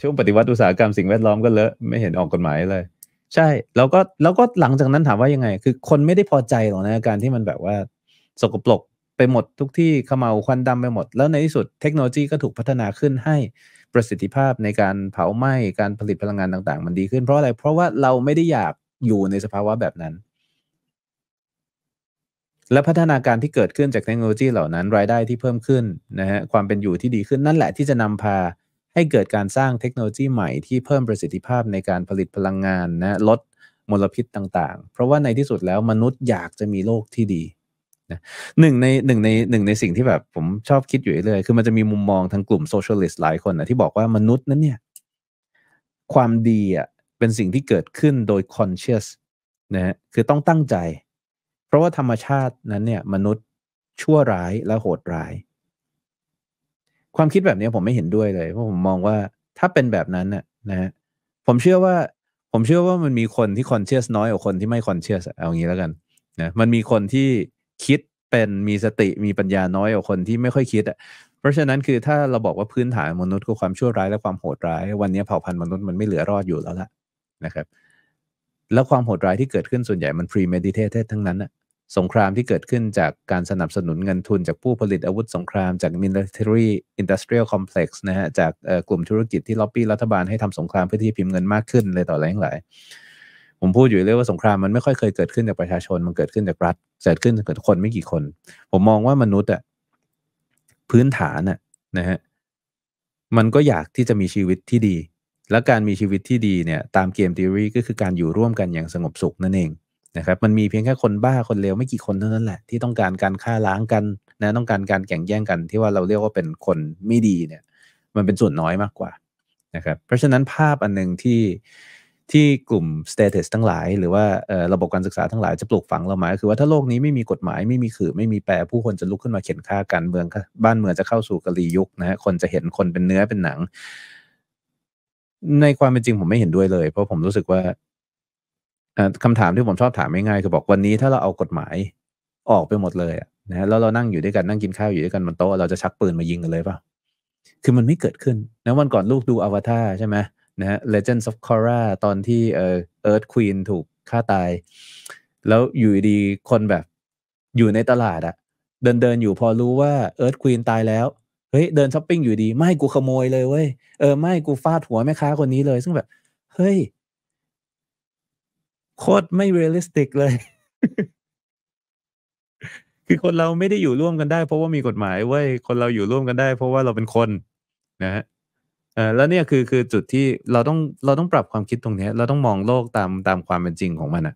ช่วงปฏิวัติอุตสาหกรรมสิ่งแวดล้อมก็เลอะ ไม่เห็นออกกฎหมายเลย ใช่แล้วก็แล้วก็หลังจากนั้นถามว่ายังไง คือคนไม่ได้พอใจหรอกนะการที่มันแบบว่า สกปรกไปหมดทุกที่ขมเหลาควันดำไปหมด แล้วในที่สุดเทคโนโลยีก็ถูกพัฒนาขึ้นให้ประสิทธิภาพในการเผาไหม้ การผลิตพลังงานต่างๆมันดีขึ้นเพราะอะไร เพราะว่าเราไม่ได้อยากอยู่ในสภาวะแบบนั้น และพัฒนาการที่เกิดขึ้นจากเทคโนโลยีเหล่านั้นรายได้ที่เพิ่มขึ้นนะฮะความเป็นอยู่ที่ดีขึ้นนั่นแหละที่จะนำพาให้เกิดการสร้างเทคโนโลยีใหม่ที่เพิ่มประสิทธิภาพในการผลิตพลังงานนะลดมลพิษต่าง ๆ เพราะว่าในที่สุดแล้วมนุษย์อยากจะมีโลกที่ดีนะหนึ่งในหนึ่งในหนึ่งในสิ่งที่แบบผมชอบคิดอยู่เรื่อยคือมันจะมีมุมมองทางกลุ่มโซเชียลิสต์หลายคนนะที่บอกว่ามนุษย์นั้นเนี่ยความดีอ่ะเป็นสิ่งที่เกิดขึ้นโดยคอนเชียสนะฮะคือต้องตั้งใจ เพราะว่าธรรมชาตินั้นเนี่ยมนุษย์ชั่วร้ายและโหดร้ายความคิดแบบนี้ผมไม่เห็นด้วยเลยเพราะผมมองว่าถ้าเป็นแบบนั้นนะนะฮะผมเชื่อว่าผมเชื่อว่ามันมีคนที่คอนเชียสน้อยกว่าคนที่ไม่คอนเชียสเอางี้แล้วกันนะมันมีคนที่คิดเป็นมีสติมีปัญญาน้อยกว่าคนที่ไม่ค่อยคิดอ่ะเพราะฉะนั้นคือถ้าเราบอกว่าพื้นฐานมนุษย์ก็ความชั่วร้ายและความโหดร้าย วันนี้เผ่าพันธุ์มนุษย์มันไม่เหลือรอดอยู่แล้วล่ะนะครับ แล้วความโหดร้ายที่เกิดขึ้นส่วนใหญ่มันพรีเมดิเทตทั้งนั้นอ่ะสงครามที่เกิดขึ้นจากการสนับสนุนเงินทุนจากผู้ผลิตอาวุธสงครามจาก military industrial complex นะฮะจากกลุ่มธุรกิจที่ล็อบบี้รัฐบาลให้ทำสงครามเพื่อที่พิมพ์เงินมากขึ้นเลยต่ออะไรทั้งหลาย ผมพูดอยู่เรื่อยว่าสงครามมันไม่ค่อยเคยเกิดขึ้นจากประชาชนมันเกิดขึ้นจากรัฐเกิดขึ้นเกิดคนไม่กี่คน ผมมองว่ามนุษย์อะพื้นฐานอะนะฮะมันก็อยากที่จะมีชีวิตที่ดี และการมีชีวิตที่ดีเนี่ยตามเกมทีรีก็คือการอยู่ร่วมกันอย่างสงบสุขนั่นเองนะครับมันมีเพียงแค่คนบ้าคนเลวไม่กี่คนเท่านั้นแหละที่ต้องการการฆ่าล้างกันนะต้องการการแข่งแย่งกันที่ว่าเราเรียกว่าเป็นคนไม่ดีเนี่ย มันเป็นส่วนน้อยมากกว่านะครับเพราะฉะนั้นภาพอันหนึ่งที่ที่กลุ่มสเตตัสทั้งหลาย หรือว่าระบบการศึกษาทั้งหลายจะปลูกฝังเราหมายคือว่าถ้าโลกนี้ไม่มีกฎหมายไม่มีขื่อไม่มีแปรผู้คนจะลุกขึ้นมาเข็นฆ่ากันเมือง บ้านเมืองจะเข้าสู่กะลียุคนะฮะคนจะเห็นคนเป็นเนื้อเป็นหนัง ในความเป็นจริงผมไม่เห็นด้วยเลย เพราะผมรู้สึกว่าคำถามที่ผมชอบถามง่ายๆคือบอกวันนี้ถ้าเราเอากฎหมายออกไปหมดเลยนะแล้วเรานั่งอยู่ด้วยกันนั่งกินข้าวอยู่ด้วยกันบนโต๊ะเราจะชักปืนมายิงกันเลยเปล่าคือมันไม่เกิดขึ้นนะวันก่อนลูกดูอวตารใช่ไหมนะฮะ Legends of Korra ตอนที่เอ่อเอิร์ธควีนถูกฆ่าตาย แล้วอยู่ดีคนแบบอยู่ในตลาดอะเดินเดินอยู่พอรู้ว่าเอิร์ธควีนตายแล้ว เฮ้ย เดินช้อปปิ้งอยู่ดี ไม่กูขโมยเลยเว้ยเออไม่กูฟาดหัวแม่ค้าคนนี้เลย ซึ่งแบบ เฮ้ยโคตรไม่เรียลลิสติกเลย คือคนเราไม่ได้อยู่ร่วมกันได้เพราะว่ามีกฎหมายเว้ยคนเราอยู่ร่วมกันได้เพราะว่าเราเป็นคน นะฮะ เออแล้วเนี่ยคือคือจุดที่เราต้องเราต้องปรับความคิดตรงนี้เราต้องมองโลกตามตามความเป็นจริงของมันอะ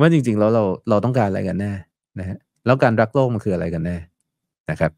ว่าจริงๆแล้วเราเราต้องการอะไรกันแน่นะฮะแล้วการรักโลกมันคืออะไรกันแน่นะครับ